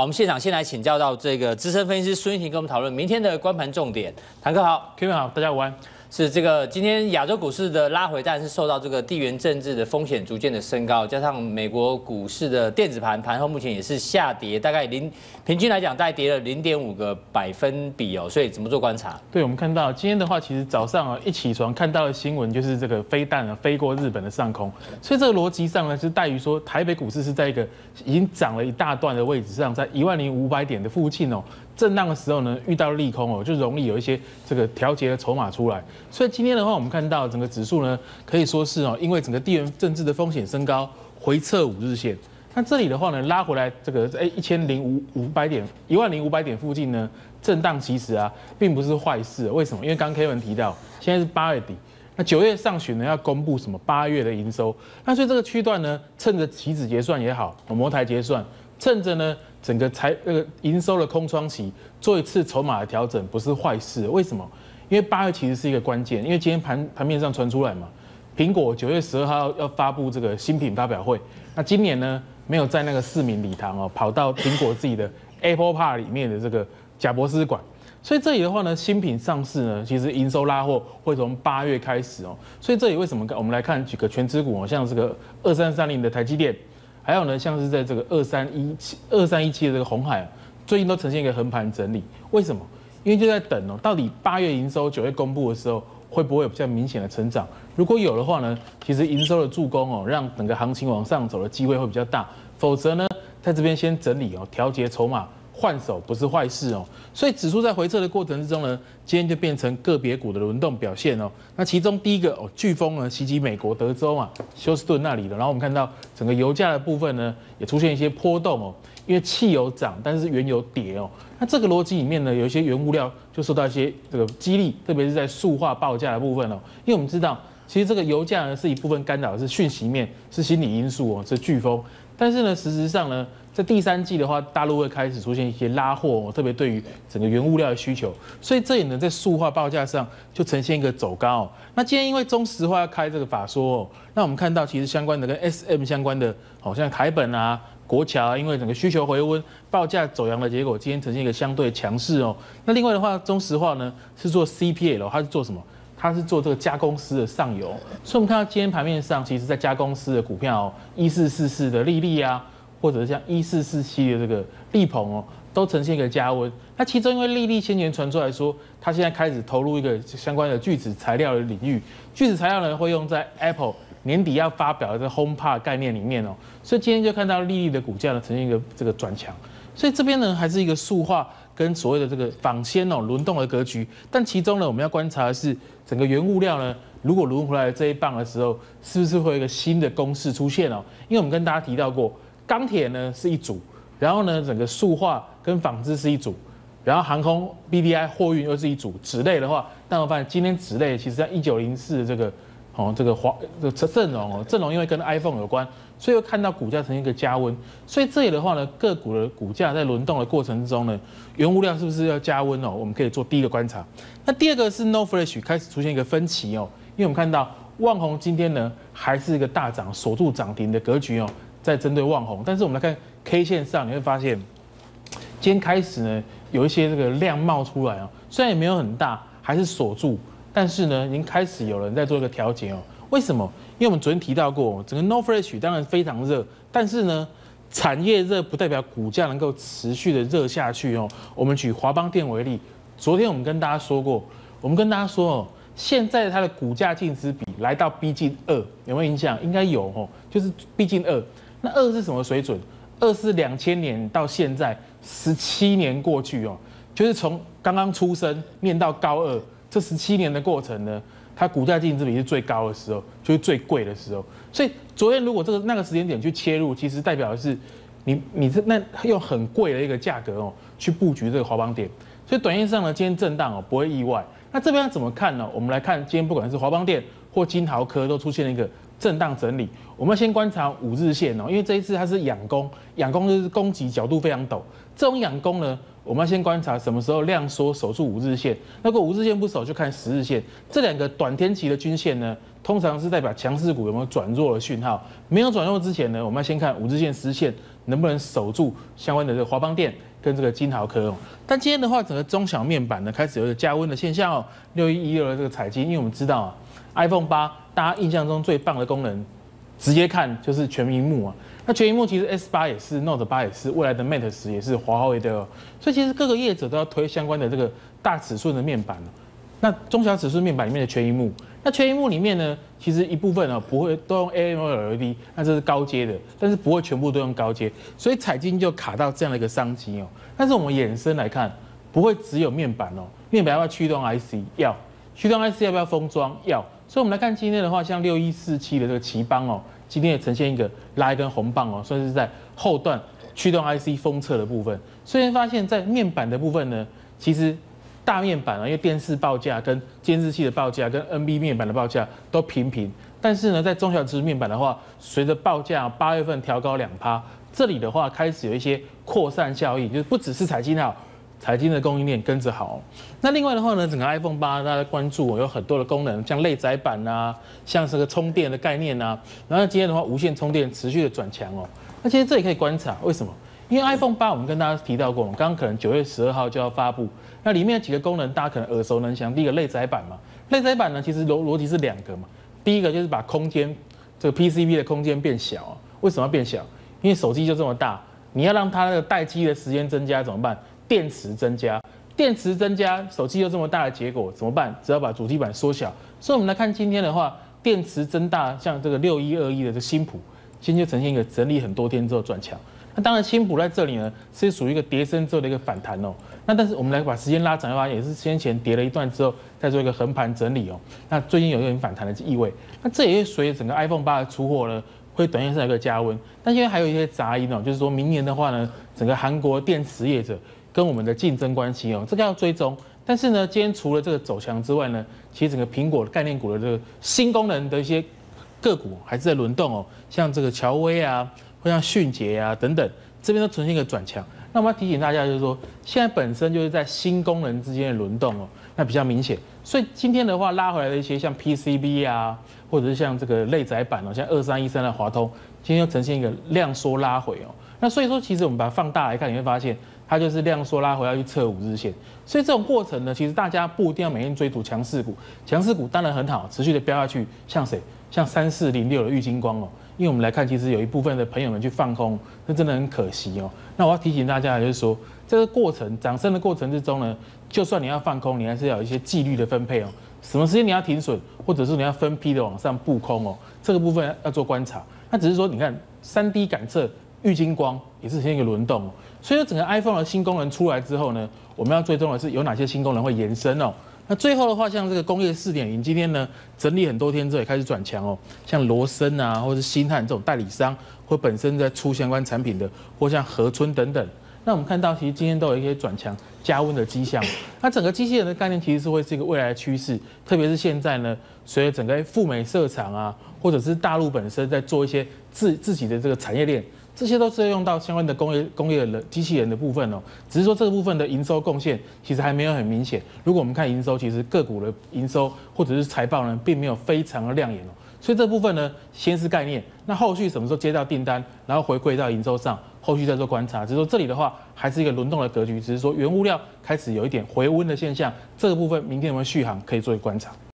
我们现场先来请教到这个资深分析师孙一婷，跟我们讨论明天的关盘重点。坦哥好 k e i 好，大家午安。是这个今天亚洲股市的拉回，当是受到这个地缘政治的风险逐渐的升高，加上美国股市的电子盘盘后目前也是下跌，大概零平均来讲大概跌了零点五个百分比哦。所以怎么做观察？对我们看到今天的话，其实早上啊一起床看到的新闻就是这个飞弹啊飞过日本的上空，所以这个逻辑上呢是在于说台北股市是在一个已经涨了一大段的位置上，在一万零五百点的附近哦。震荡的时候呢，遇到利空哦，就容易有一些这个调节的筹码出来。所以今天的话，我们看到整个指数呢，可以说是哦，因为整个地缘政治的风险升高，回撤五日线。那这里的话呢，拉回来这个哎一千零五五百点，一万零五百点附近呢，震荡其实啊，并不是坏事。为什么？因为刚 i 文提到，现在是八月底，那九月上旬呢，要公布什么八月的营收。那所以这个区段呢，趁着期指结算也好，摩台结算。趁着呢整个财那个营收的空窗期做一次筹码的调整不是坏事。为什么？因为八月其实是一个关键，因为今天盘盘面上传出来嘛，苹果九月十二号要发布这个新品发表会。那今年呢没有在那个市民礼堂哦，跑到苹果自己的 Apple Park 里面的这个贾博士馆。所以这里的话呢，新品上市呢，其实营收拉货会从八月开始哦。所以这里为什么我们来看几个全资股哦，像这个二三三零的台积电。还有呢，像是在这个二三一七、二三一七的这个红海，最近都呈现一个横盘整理。为什么？因为就在等哦，到底八月营收、九月公布的时候，会不会有比较明显的成长？如果有的话呢，其实营收的助攻哦，让整个行情往上走的机会会比较大。否则呢，在这边先整理哦，调节筹码。换手不是坏事哦，所以指数在回撤的过程之中呢，今天就变成个别股的轮动表现哦。那其中第一个哦，飓风呢袭击美国德州啊，休斯顿那里了。然后我们看到整个油价的部分呢，也出现一些波动哦，因为汽油涨，但是原油跌哦。那这个逻辑里面呢，有一些原物料就受到一些这个激励，特别是在塑化报价的部分哦。因为我们知道，其实这个油价呢是一部分干扰是讯息面，是心理因素哦，是飓风。但是呢，事实上呢，在第三季的话，大陆会开始出现一些拉货，特别对于整个原物料的需求，所以这也能在塑化报价上就呈现一个走高。那今天因为中石化要开这个法说，那我们看到其实相关的跟 S M 相关的，好像台本啊、国桥啊，因为整个需求回温，报价走阳的结果，今天呈现一个相对强势哦。那另外的话，中石化呢是做 C P L，它是做什么？它是做这个加公司的上游，所以我们看到今天盘面上，其实在加公司的股票，一四四四的利利啊，或者像一四四七的这个利鹏哦，都呈现一个加温。那其中因为利利先前传出来说，它现在开始投入一个相关的聚酯材料的领域，聚酯材料呢会用在 Apple 年底要发表的 Home Pod 概念里面哦，所以今天就看到利利的股价呢呈现一个这个转强，所以这边呢还是一个塑化。跟所谓的这个纺纤哦轮动的格局，但其中呢，我们要观察的是整个原物料呢，如果轮回来这一棒的时候，是不是会一个新的公式出现哦？因为我们跟大家提到过，钢铁呢是一组，然后呢，整个塑化跟纺织是一组，然后航空 BBI 货运又是一组，纸类的话，但我发现今天纸类其实在一九零四这个。哦，这个华这阵阵容哦，阵容因为跟 iPhone 有关，所以又看到股价现一个加温，所以这里的话呢，个股的股价在轮动的过程中呢，原物料是不是要加温哦？我们可以做第一个观察。那第二个是 No Fresh 开始出现一个分歧哦，因为我们看到万红今天呢还是一个大涨，锁住涨停的格局哦，在针对万红，但是我们来看 K 线上你会发现，今天开始呢有一些这个量冒出来哦，虽然也没有很大，还是锁住。但是呢，已经开始有人在做一个调节哦。为什么？因为我们昨天提到过，整个 North e 当然非常热，但是呢，产业热不代表股价能够持续的热下去哦。我们举华邦电为例，昨天我们跟大家说过，我们跟大家说哦，现在它的股价净值比来到逼近二，有没有影响？应该有哦。就是逼近二，那二是什么水准？二是两千年到现在十七年过去哦，就是从刚刚出生念到高二。这十七年的过程呢，它股价净值比是最高的时候，就是最贵的时候。所以昨天如果这个那个时间点去切入，其实代表的是你你这那用很贵的一个价格哦去布局这个华邦电。所以短线上呢，今天震荡哦不会意外。那这边怎么看呢？我们来看今天不管是华邦电或金豪科都出现了一个。震荡整理，我们要先观察五日线哦，因为这一次它是仰攻，仰攻就是攻击角度非常陡。这种仰攻呢，我们要先观察什么时候量缩守住五日线，那个五日线不守就看十日线。这两个短天期的均线呢，通常是代表强势股有没有转弱的讯号。没有转弱之前呢，我们要先看五日线失线能不能守住相关的这个华邦电跟这个金豪科哦。但今天的话，整个中小面板呢开始有加温的现象哦，六一一的这个彩晶，因为我们知道啊。iPhone 八大家印象中最棒的功能，直接看就是全屏幕啊。那全屏幕其实 S 八也是，Note 八也是，未来的 Mate 十也是华为的哦。所以其实各个业者都要推相关的这个大尺寸的面板。那中小尺寸面板里面的全屏幕，那全屏幕里面呢，其实一部分哦不会都用 AMOLED，那这是高阶的，但是不会全部都用高阶。所以彩晶就卡到这样的一个商机哦。但是我们衍生来看，不会只有面板哦，面板要不要驱动 IC？要，驱动 IC 要不要封装？要。所以，我们来看今天的话，像六一四七的这个奇邦哦，今天也呈现一个拉一根红棒哦，算是在后段驱动 IC 封测的部分。虽然发现，在面板的部分呢，其实大面板啊，因为电视报价跟监视器的报价跟 NB 面板的报价都平平，但是呢，在中小尺面板的话，随着报价八月份调高两趴，这里的话开始有一些扩散效应，就是不只是彩晶好。财经的供应链跟着好，那另外的话呢，整个 iPhone 八大家关注，有很多的功能，像内载板啊，像是个充电的概念啊，然后今天的话，无线充电持续的转强哦。那其实这也可以观察，为什么？因为 iPhone 八我们跟大家提到过，刚刚可能九月十二号就要发布，那里面有几个功能大家可能耳熟能详，第一个内载板嘛，内载板呢其实逻逻辑是两个嘛，第一个就是把空间这个 PCB 的空间变小，为什么要变小？因为手机就这么大，你要让它的待机的时间增加怎么办？电池增加，电池增加，手机又这么大的结果怎么办？只要把主机板缩小。所以，我们来看今天的话，电池增大，像这个六一二一的这新普，今天就呈现一个整理很多天之后转强。那当然，新普在这里呢是属于一个叠升之后的一个反弹哦。那但是我们来把时间拉长的话，也是先前叠了一段之后再做一个横盘整理哦。那最近有一点反弹的意味。那这也是随着整个 iPhone 八的出货呢。会短线上有一个加温。但现在还有一些杂音哦，就是说明年的话呢，整个韩国电池业者。跟我们的竞争关系哦，这个要追踪。但是呢，今天除了这个走强之外呢，其实整个苹果概念股的这个新功能的一些个股还是在轮动哦，像这个乔威啊，或像迅捷啊等等，这边都呈现一个转强。那我要提醒大家就是说，现在本身就是在新功能之间的轮动哦，那比较明显。所以今天的话拉回来的一些像 PCB 啊，或者是像这个内载板哦，像二三一三的华通，今天又呈现一个量缩拉回哦。那所以说，其实我们把它放大来看，你会发现它就是量缩拉回要去测五日线。所以这种过程呢，其实大家不一定要每天追逐强势股，强势股当然很好，持续的飙下去，像谁？像三四零六的玉金光哦。因为我们来看，其实有一部分的朋友们去放空，那真的很可惜哦。那我要提醒大家的就是说，这个过程涨升的过程之中呢，就算你要放空，你还是要一些纪律的分配哦。什么时间你要停损，或者是你要分批的往上布空哦？这个部分要做观察。那只是说，你看三 D 感测。郁金光也是现一个轮动，所以说整个 iPhone 的新功能出来之后呢，我们要追踪的是有哪些新功能会延伸哦。那最后的话，像这个工业四点零，今天呢整理很多天之后也开始转强哦。像罗森啊，或者是新汉这种代理商，或本身在出相关产品的，或像和村等等，那我们看到其实今天都有一些转强、加温的迹象。那整个机器人的概念其实是会是一个未来的趋势，特别是现在呢，随着整个赴美设厂啊，或者是大陆本身在做一些自自己的这个产业链。这些都是要用到相关的工业工业的机器人的部分哦，只是说这个部分的营收贡献其实还没有很明显。如果我们看营收，其实个股的营收或者是财报呢，并没有非常的亮眼哦。所以这部分呢，先是概念，那后续什么时候接到订单，然后回归到营收上，后续再做观察。只是说这里的话，还是一个轮动的格局，只是说原物料开始有一点回温的现象，这个部分明天有没有续航，可以做一个观察。